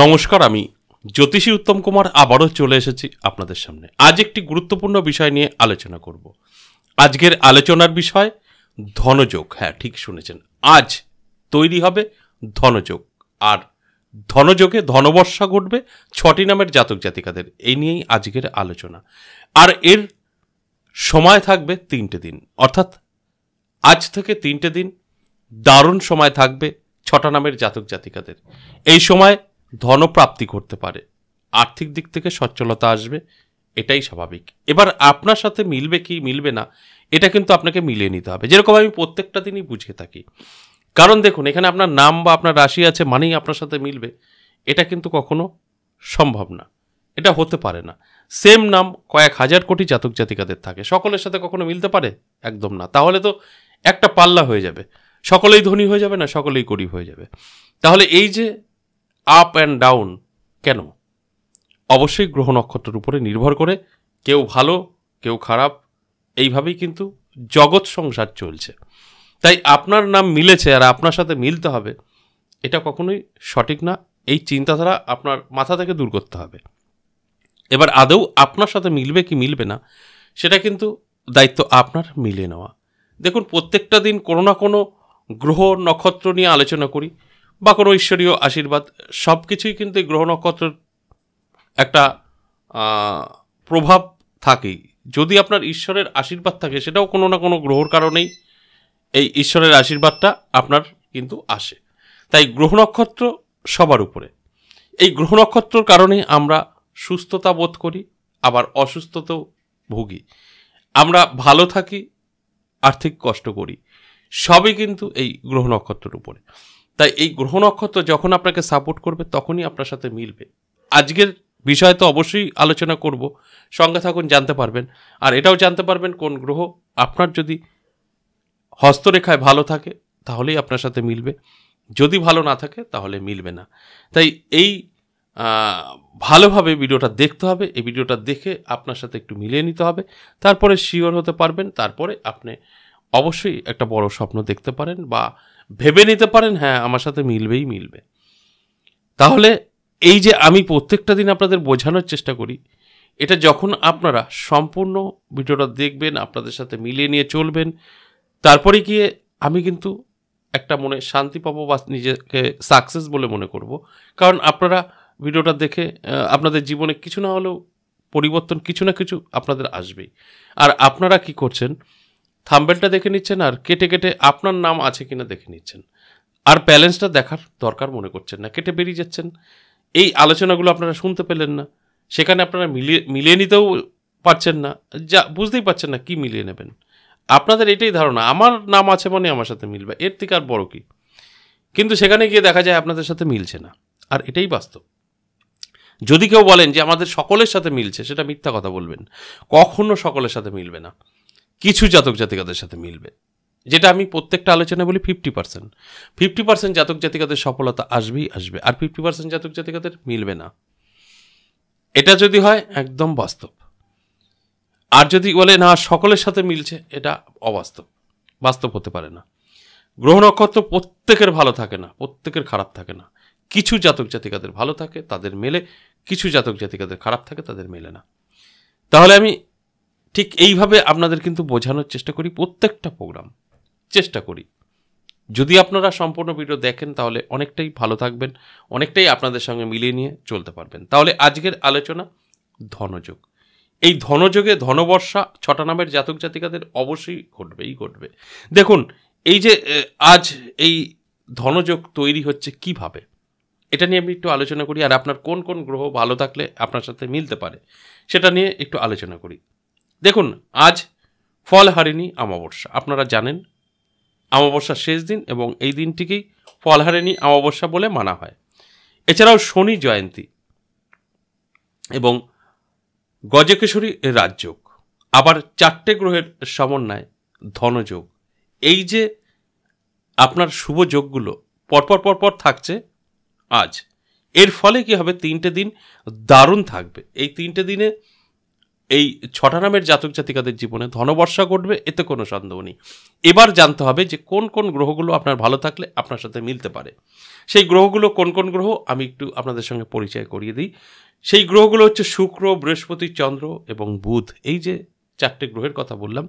নমস্কার আমি জ্যোতিষী উত্তম কুমার আবারও চলে এসেছি আপনাদের সামনে আজ একটি গুরুত্বপূর্ণ বিষয় নিয়ে আলোচনা করব আজকের আলোচনার বিষয় ধনযোগ হ্যাঁ ঠিক শুনেছেন আজ তৈরি হবে ধনযোগ আর ধনযোগে ধনবর্ষা ঘটবে ছটি নামের জাতক জাতিকাদের এই নিয়েই আজকের আলোচনা আর এর সময় থাকবে তিনটে দিন অর্থাৎ আজ থেকে তিনটে দিন দারুণ সময় থাকবে ছটা নামের জাতক জাতিকাদের এই সময় ধনপ্রাপ্তি করতে পারে আর্থিক দিক থেকে সচ্ছলতা আসবে এটাই স্বাভাবিক এবার আপনার সাথে মিলবে কি মিলবে না এটা কিন্তু আপনাকে মিলিয়ে নিতে হবে যেরকম আমি প্রত্যেকটা দিনই বুঝে থাকি কারণ দেখুন এখানে আপনার নাম বা আপনার রাশি আছে মানেই আপনার সাথে মিলবে এটা কিন্তু কখনো সম্ভব না এটা হতে পারে না সেম নাম কয়েক হাজার কোটি জাতক জাতিকাদের থাকে সকলের সাথে কখনো মিলতে পারে একদম না তাহলে তো একটা পাল্লা হয়ে যাবে সকলেই ধনী হয়ে যাবে না সকলেই গরিব হয়ে যাবে তাহলে এই যে আপ অ্যান্ড ডাউন কেন অবশ্যই গ্রহ নক্ষত্রের উপরে নির্ভর করে কেউ ভালো কেউ খারাপ এইভাবেই কিন্তু জগৎ সংসার চলছে তাই আপনার নাম মিলেছে আর আপনার সাথে মিলতে হবে এটা কখনোই সঠিক না এই চিন্তাধারা আপনার মাথা থেকে দূর করতে হবে এবার আদৌ আপনার সাথে মিলবে কি মিলবে না সেটা কিন্তু দায়িত্ব আপনার মিলিয়ে নেওয়া দেখুন প্রত্যেকটা দিন কোনো না কোনো গ্রহ নক্ষত্র নিয়ে আলোচনা করি বা কোনো ঈশ্বরীয় আশীর্বাদ সব কিছুই কিন্তু এই গ্রহ নক্ষত্রের একটা প্রভাব থাকেই যদি আপনার ঈশ্বরের আশীর্বাদ থাকে সেটাও কোনো না কোনো গ্রহর কারণেই এই ঈশ্বরের আশীর্বাদটা আপনার কিন্তু আসে তাই গ্রহ নক্ষত্র সবার উপরে এই গ্রহ নক্ষত্রর কারণে আমরা সুস্থতা বোধ করি আবার অসুস্থতাও ভুগি আমরা ভালো থাকি আর্থিক কষ্ট করি সবই কিন্তু এই গ্রহ নক্ষত্রের উপরে তাই এই গ্রহ নক্ষত্র যখন আপনাকে সাপোর্ট করবে তখনই আপনার সাথে মিলবে আজকের বিষয় তো অবশ্যই আলোচনা করব সঙ্গে থাকুন জানতে পারবেন আর এটাও জানতে পারবেন কোন গ্রহ আপনার যদি হস্তরেখায় ভালো থাকে তাহলেই আপনার সাথে মিলবে যদি ভালো না থাকে তাহলে মিলবে না তাই এই ভালোভাবে ভিডিওটা দেখতে হবে এই ভিডিওটা দেখে আপনার সাথে একটু মিলিয়ে নিতে হবে তারপরে শিওর হতে পারবেন তারপরে আপনি অবশ্যই একটা বড় স্বপ্ন দেখতে পারেন বা ভেবে নিতে পারেন হ্যাঁ আমার সাথে মিলবেই মিলবে তাহলে এই যে আমি প্রত্যেকটা দিন আপনাদের বোঝানোর চেষ্টা করি এটা যখন আপনারা সম্পূর্ণ ভিডিওটা দেখবেন আপনাদের সাথে মিলিয়ে নিয়ে চলবেন তারপরে গিয়ে আমি কিন্তু একটা মনে শান্তি পাবো বা নিজেকে সাকসেস বলে মনে করব কারণ আপনারা ভিডিওটা দেখে আপনাদের জীবনে কিছু না হলেও পরিবর্তন কিছু না কিছু আপনাদের আসবেই আর আপনারা কি করছেন থাম্বেলটা দেখে নিচ্ছেন আর কেটে কেটে আপনার নাম আছে কিনা দেখে নিচ্ছেন আর ব্যালেন্সটা দেখার দরকার মনে করছেন না কেটে বেরিয়ে যাচ্ছেন এই আলোচনাগুলো আপনারা শুনতে পেলেন না সেখানে আপনারা মিলিয়ে মিলিয়ে নিতেও পারছেন না যা বুঝতেই পারছেন না কি মিলিয়ে নেবেন আপনাদের এটাই ধারণা আমার নাম আছে মানে আমার সাথে মিলবে এর থেকে আর বড় কি কিন্তু সেখানে গিয়ে দেখা যায় আপনাদের সাথে মিলছে না আর এটাই বাস্তব যদি কেউ বলেন যে আমাদের সকলের সাথে মিলছে সেটা মিথ্যা কথা বলবেন কখনো সকলের সাথে মিলবে না কিছু জাতক জাতিকাদের সাথে মিলবে যেটা আমি প্রত্যেকটা আলোচনা বলি ফিফটি পার্সেন্ট ফিফটি পার্সেন্ট জাতক জাতিকাদের সফলতা আসবেই আসবে আর ফিফটি পার্সেন্ট জাতক জাতিকাদের মিলবে না এটা যদি হয় একদম বাস্তব আর যদি বলে না সকলের সাথে মিলছে এটা অবাস্তব বাস্তব হতে পারে না গ্রহ নক্ষত্র প্রত্যেকের ভালো থাকে না প্রত্যেকের খারাপ থাকে না কিছু জাতক জাতিকাদের ভালো থাকে তাদের মেলে কিছু জাতক জাতিকাদের খারাপ থাকে তাদের মেলে না তাহলে আমি ঠিক এইভাবে আপনাদের কিন্তু বোঝানোর চেষ্টা করি প্রত্যেকটা প্রোগ্রাম চেষ্টা করি যদি আপনারা সম্পূর্ণ ভিডিও দেখেন তাহলে অনেকটাই ভালো থাকবেন অনেকটাই আপনাদের সঙ্গে মিলিয়ে নিয়ে চলতে পারবেন তাহলে আজকের আলোচনা ধনযোগ এই ধনযোগে ধনবর্ষা ছটা নামের জাতক জাতিকাদের অবশ্যই ঘটবেই ঘটবে দেখুন এই যে আজ এই ধনযোগ তৈরি হচ্ছে কিভাবে এটা নিয়ে আমি একটু আলোচনা করি আর আপনার কোন কোন গ্রহ ভালো থাকলে আপনার সাথে মিলতে পারে সেটা নিয়ে একটু আলোচনা করি দেখুন আজ ফল হারেনি অমাবস্যা আপনারা জানেন অমাবস্যার শেষ দিন এবং এই দিনটিকেই ফল হারেনি অমাবস্যা বলে মানা হয় এছাড়াও শনি জয়ন্তী এবং গজকেশরী রাজযোগ আবার চারটে গ্রহের সমন্বয় ধনযোগ এই যে আপনার শুভ যোগগুলো পরপর পরপর থাকছে আজ এর ফলে কি হবে তিনটে দিন দারুণ থাকবে এই তিনটে দিনে এই ছটা নামের জাতক জাতিকাদের জীবনে ধনবর্ষা ঘটবে এতে কোনো সন্দেহ নেই এবার জানতে হবে যে কোন কোন গ্রহগুলো আপনার ভালো থাকলে আপনার সাথে মিলতে পারে সেই গ্রহগুলো কোন কোন গ্রহ আমি একটু আপনাদের সঙ্গে পরিচয় করিয়ে দিই সেই গ্রহগুলো হচ্ছে শুক্র বৃহস্পতি চন্দ্র এবং বুধ এই যে চারটে গ্রহের কথা বললাম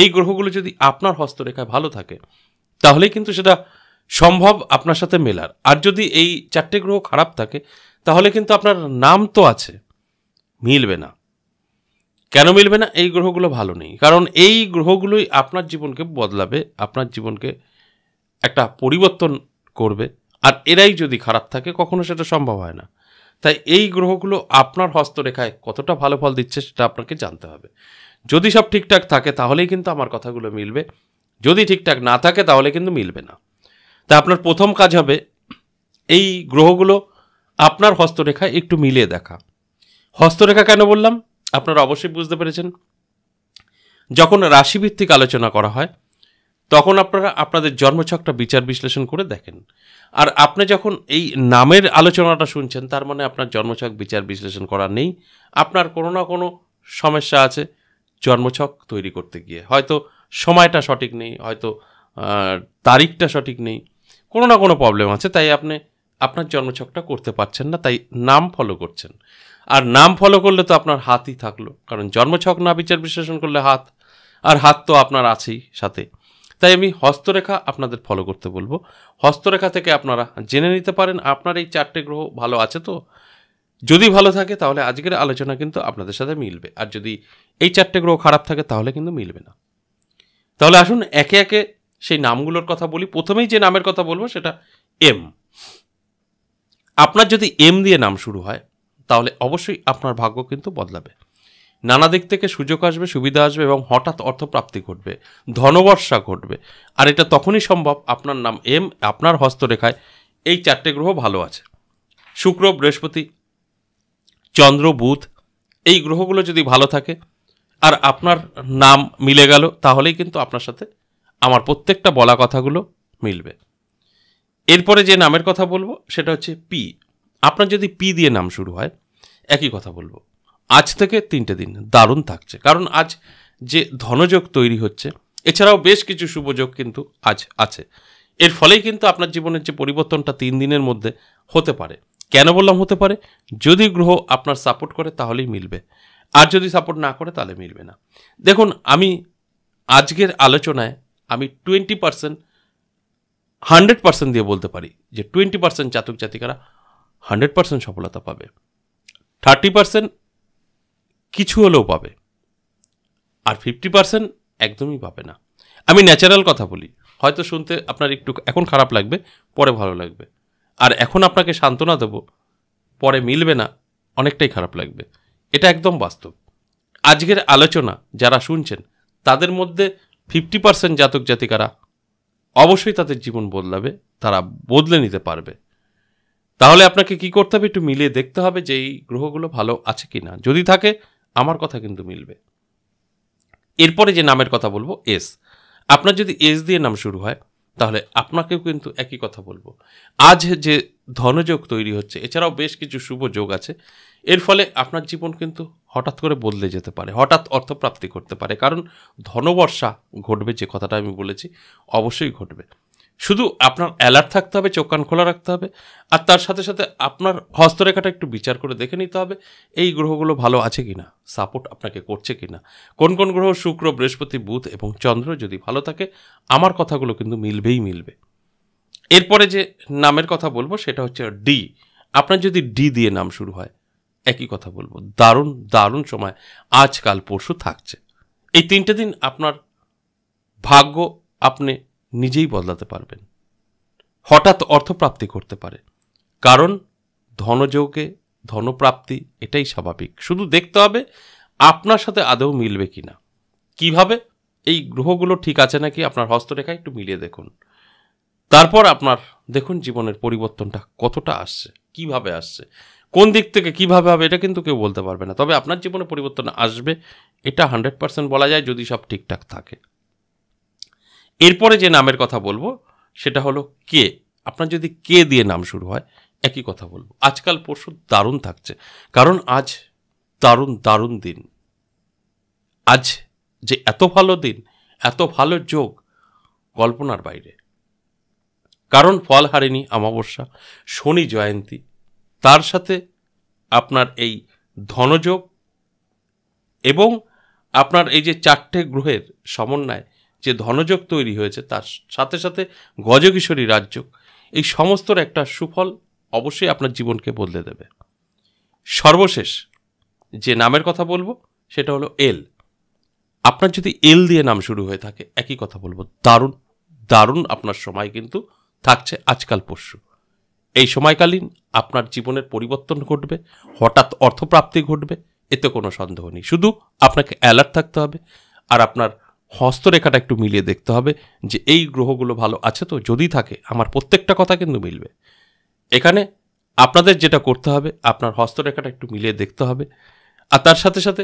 এই গ্রহগুলো যদি আপনার হস্তরেখায় ভালো থাকে তাহলে কিন্তু সেটা সম্ভব আপনার সাথে মেলার আর যদি এই চারটে গ্রহ খারাপ থাকে তাহলে কিন্তু আপনার নাম তো আছে মিলবে না কেন মিলবে না এই গ্রহগুলো ভালো নেই কারণ এই গ্রহগুলোই আপনার জীবনকে বদলাবে আপনার জীবনকে একটা পরিবর্তন করবে আর এরাই যদি খারাপ থাকে কখনো সেটা সম্ভব হয় না তাই এই গ্রহগুলো আপনার হস্তরেখায় কতটা ভালো ফল দিচ্ছে সেটা আপনাকে জানতে হবে যদি সব ঠিকঠাক থাকে তাহলেই কিন্তু আমার কথাগুলো মিলবে যদি ঠিকঠাক না থাকে তাহলে কিন্তু মিলবে না তা আপনার প্রথম কাজ হবে এই গ্রহগুলো আপনার হস্তরেখায় একটু মিলিয়ে দেখা হস্তরেখা কেন বললাম আপনারা অবশ্যই বুঝতে পেরেছেন যখন রাশিভিত্তিক আলোচনা করা হয় তখন আপনারা আপনাদের জন্মছকটা বিচার বিশ্লেষণ করে দেখেন আর আপনি যখন এই নামের আলোচনাটা শুনছেন তার মানে আপনার জন্মছক বিচার বিশ্লেষণ করা নেই আপনার কোনো না কোনো সমস্যা আছে জন্মছক তৈরি করতে গিয়ে হয়তো সময়টা সঠিক নেই হয়তো তারিখটা সঠিক নেই কোনো না কোনো প্রবলেম আছে তাই আপনি আপনার জন্মছকটা করতে পারছেন না তাই নাম ফলো করছেন আর নাম ফলো করলে তো আপনার হাতই থাকলো কারণ জন্মছক না বিচার বিশ্লেষণ করলে হাত আর হাত তো আপনার আছেই সাথে তাই আমি হস্তরেখা আপনাদের ফলো করতে বলবো হস্তরেখা থেকে আপনারা জেনে নিতে পারেন আপনার এই চারটে গ্রহ ভালো আছে তো যদি ভালো থাকে তাহলে আজকের আলোচনা কিন্তু আপনাদের সাথে মিলবে আর যদি এই চারটে গ্রহ খারাপ থাকে তাহলে কিন্তু মিলবে না তাহলে আসুন একে একে সেই নামগুলোর কথা বলি প্রথমেই যে নামের কথা বলবো সেটা এম আপনার যদি এম দিয়ে নাম শুরু হয় তাহলে অবশ্যই আপনার ভাগ্য কিন্তু বদলাবে নানা দিক থেকে সুযোগ আসবে সুবিধা আসবে এবং হঠাৎ অর্থপ্রাপ্তি ঘটবে ধনবর্ষা ঘটবে আর এটা তখনই সম্ভব আপনার নাম এম আপনার হস্তরেখায় এই চারটে গ্রহ ভালো আছে শুক্র বৃহস্পতি চন্দ্র বুধ এই গ্রহগুলো যদি ভালো থাকে আর আপনার নাম মিলে গেল তাহলেই কিন্তু আপনার সাথে আমার প্রত্যেকটা বলা কথাগুলো মিলবে এরপরে যে নামের কথা বলবো সেটা হচ্ছে পি আপনার যদি পি দিয়ে নাম শুরু হয় একই কথা বলবো আজ থেকে তিনটে দিন দারুণ থাকছে কারণ আজ যে ধনযোগ তৈরি হচ্ছে এছাড়াও বেশ কিছু শুভযোগ কিন্তু আজ আছে এর ফলেই কিন্তু আপনার জীবনের যে পরিবর্তনটা তিন দিনের মধ্যে হতে পারে কেন বললাম হতে পারে যদি গ্রহ আপনার সাপোর্ট করে তাহলেই মিলবে আর যদি সাপোর্ট না করে তাহলে মিলবে না দেখুন আমি আজকের আলোচনায় আমি টোয়েন্টি পার্সেন্ট হান্ড্রেড পার্সেন্ট দিয়ে বলতে পারি যে টোয়েন্টি পার্সেন্ট জাতক জাতিকারা হান্ড্রেড পার্সেন্ট সফলতা পাবে থার্টি পার্সেন্ট কিছু হলেও পাবে আর ফিফটি পার্সেন্ট একদমই পাবে না আমি ন্যাচারাল কথা বলি হয়তো শুনতে আপনার একটু এখন খারাপ লাগবে পরে ভালো লাগবে আর এখন আপনাকে সান্ত্বনা দেবো পরে মিলবে না অনেকটাই খারাপ লাগবে এটা একদম বাস্তব আজকের আলোচনা যারা শুনছেন তাদের মধ্যে ফিফটি পার্সেন্ট জাতক জাতিকারা অবশ্যই তাদের জীবন বদলাবে তারা বদলে নিতে পারবে তাহলে আপনাকে কি করতে হবে একটু মিলিয়ে দেখতে হবে যে এই গ্রহগুলো ভালো আছে কি না যদি থাকে আমার কথা কিন্তু মিলবে এরপরে যে নামের কথা বলবো এস আপনার যদি এস দিয়ে নাম শুরু হয় তাহলে আপনাকেও কিন্তু একই কথা বলবো আজ যে ধনযোগ তৈরি হচ্ছে এছাড়াও বেশ কিছু শুভ যোগ আছে এর ফলে আপনার জীবন কিন্তু হঠাৎ করে বদলে যেতে পারে হঠাৎ অর্থপ্রাপ্তি করতে পারে কারণ ধনবর্ষা ঘটবে যে কথাটা আমি বলেছি অবশ্যই ঘটবে শুধু আপনার অ্যালার্ট থাকতে হবে চোখ কান খোলা রাখতে হবে আর তার সাথে সাথে আপনার হস্তরেখাটা একটু বিচার করে দেখে নিতে হবে এই গ্রহগুলো ভালো আছে কি না সাপোর্ট আপনাকে করছে কি না কোন কোন গ্রহ শুক্র বৃহস্পতি বুধ এবং চন্দ্র যদি ভালো থাকে আমার কথাগুলো কিন্তু মিলবেই মিলবে এরপরে যে নামের কথা বলবো সেটা হচ্ছে ডি আপনার যদি ডি দিয়ে নাম শুরু হয় একই কথা বলবো দারুণ দারুণ সময় আজকাল পরশু থাকছে এই তিনটে দিন আপনার ভাগ্য আপনি নিজেই বদলাতে পারবেন হঠাৎ অর্থপ্রাপ্তি করতে পারে কারণ ধনযোগে ধনপ্রাপ্তি এটাই স্বাভাবিক শুধু দেখতে হবে আপনার সাথে আদৌ মিলবে কি না কীভাবে এই গ্রহগুলো ঠিক আছে নাকি আপনার হস্তরেখা একটু মিলিয়ে দেখুন তারপর আপনার দেখুন জীবনের পরিবর্তনটা কতটা আসছে কিভাবে আসছে কোন দিক থেকে কিভাবে হবে এটা কিন্তু কেউ বলতে পারবে না তবে আপনার জীবনে পরিবর্তন আসবে এটা হান্ড্রেড পার্সেন্ট বলা যায় যদি সব ঠিকঠাক থাকে এরপরে যে নামের কথা বলবো সেটা হলো কে আপনার যদি কে দিয়ে নাম শুরু হয় একই কথা বলবো আজকাল পরশু দারুণ থাকছে কারণ আজ দারুণ দারুণ দিন আজ যে এত ভালো দিন এত ভালো যোগ কল্পনার বাইরে কারণ ফল হারেনি অমাবস্যা শনি জয়ন্তী তার সাথে আপনার এই ধনযোগ এবং আপনার এই যে চারটে গ্রহের সমন্বয় যে ধনযোগ তৈরি হয়েছে তার সাথে সাথে গজকিশোরী রাজযোগ এই সমস্তর একটা সুফল অবশ্যই আপনার জীবনকে বদলে দেবে সর্বশেষ যে নামের কথা বলবো সেটা হলো এল আপনার যদি এল দিয়ে নাম শুরু হয়ে থাকে একই কথা বলবো দারুণ দারুণ আপনার সময় কিন্তু থাকছে আজকাল পরশু এই সময়কালীন আপনার জীবনের পরিবর্তন ঘটবে হঠাৎ অর্থপ্রাপ্তি ঘটবে এতে কোনো সন্দেহ নেই শুধু আপনাকে অ্যালার্ট থাকতে হবে আর আপনার হস্তরেখাটা একটু মিলিয়ে দেখতে হবে যে এই গ্রহগুলো ভালো আছে তো যদি থাকে আমার প্রত্যেকটা কথা কিন্তু মিলবে এখানে আপনাদের যেটা করতে হবে আপনার হস্তরেখাটা একটু মিলিয়ে দেখতে হবে আর তার সাথে সাথে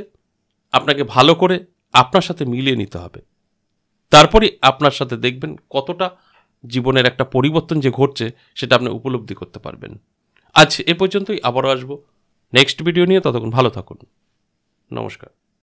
আপনাকে ভালো করে আপনার সাথে মিলিয়ে নিতে হবে তারপরই আপনার সাথে দেখবেন কতটা জীবনের একটা পরিবর্তন যে ঘটছে সেটা আপনি উপলব্ধি করতে পারবেন আজ এ পর্যন্তই আবারও আসবো নেক্সট ভিডিও নিয়ে ততক্ষণ ভালো থাকুন নমস্কার